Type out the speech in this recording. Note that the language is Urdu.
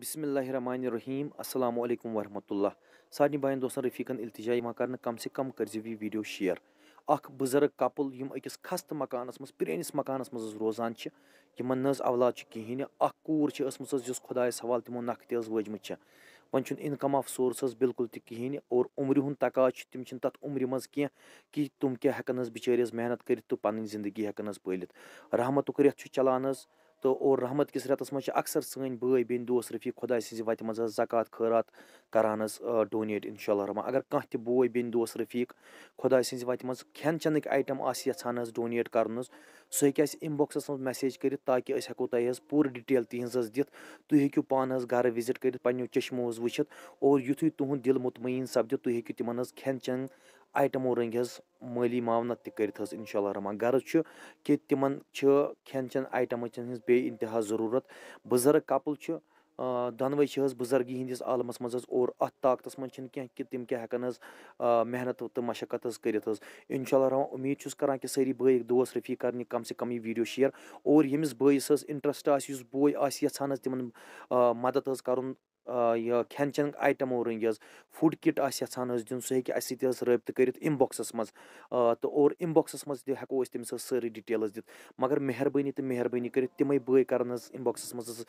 بسم اللہ الرحمن الرحیم السلام علیکم ورحمۃ اللہ سارنی بائین دوستن رفیقن التجا ماں کرنے کم سے کم کرزی بھی ویڈیو شیئر اک بزرگ کپل یم اکس خست مکان اسمس پرینس مکان اسمس روزان چھے یہ منز اولاد چھے کی ہینے اک کور چھے اسمس جس خدا سوال تیمون نکتیز وجم چھے ونچن انکم آف سورس اس بلکل تی کی ہینے اور عمری ہن تکا چھے تیم چھن تات عمری مز کیا کی تم کیا حکنز بچاریز محنت کرت تو پانن زندگی حکنز پہلت رحمت و قریت چھو چلانز تو اور رحمت کس بٲے بیٚنہِ اکثر رفیٖق خۄداے بین وَتہِ منٛز خدا زکات خٲرات خیرات حظ ڈونیٹ اِنشاء اللہ رحمان اگر خۄداے بین وَتہِ خدا کھٮ۪ن چٮ۪نٕکۍ آیٹَم آئٹم یَژھان حظ ڈونیٹ کر سوس ام باکس من میسیج تِہِنٛز تاکہ دِتھ تُہۍ ہیٚکِو پانہٕ حظ تھی وِزِٹ گھر وزٹ چٔشمو حظ وٕچھِتھ اور تُہۍ دل مطمئن حظ کھٮ۪ن چٮ۪ن آیٹمو رٔنٛگۍ حظ مٲلی معاونت تہِ کٔرِتھ حظ اِنشاء اللہ رحمان غرض چھُ کہِ تِمَن چھِ کھٮ۪ن چٮ۪ن آیٹَمَن چھِ ہٕنٛز بے اِنتِہا ضٔروٗرت بُزرٕگ کَپُل چھُ دۄنوَے چھِ حظ بُزرگی ہِنٛدِس عالمَس منٛز حظ اور اَتھ طاقتَس منٛز چھِنہٕ کینٛہہ کہِ تِم کیٛاہ ہٮ۪کَن حظ محنت تہٕ مَشَکت حظ کٔرِتھ حظ اِنشاء اللہ رحمان اُمید چھُس کَران کہِ سٲری بٲے دوس رفیٖق کَرَن یہِ کَم سے کَم یہِ ویٖڈیو شِیَر اور ییٚمِس بٲیِس حظ اِنٹرٛسٹ آسہِ یُس بوے آسہِ یَژھان حظ تِمَن مَدَت حظ کَرُن یہِ کھٮ۪ن چٮ۪ن آیٹَمو رٔنٛگۍ حظ فُڈ کِٹ آسہِ یَژھان حظ دیُن سُہ ہیٚکہِ اَسہِ سۭتۍ حظ رٲبطہٕ کٔرِتھ اِنبۄکسَس منٛز تہٕ اور اِنبۄکسَس منٛز تہِ ہٮ۪کو أسۍ تٔمِس حظ سٲرٕے ڈِٹیل حظ دِتھ مگر مہربٲنی تہٕ مہربٲنی کٔرِتھ تِمَے بٲے کَرَن حظ اِنبۄکسَس منٛز حظ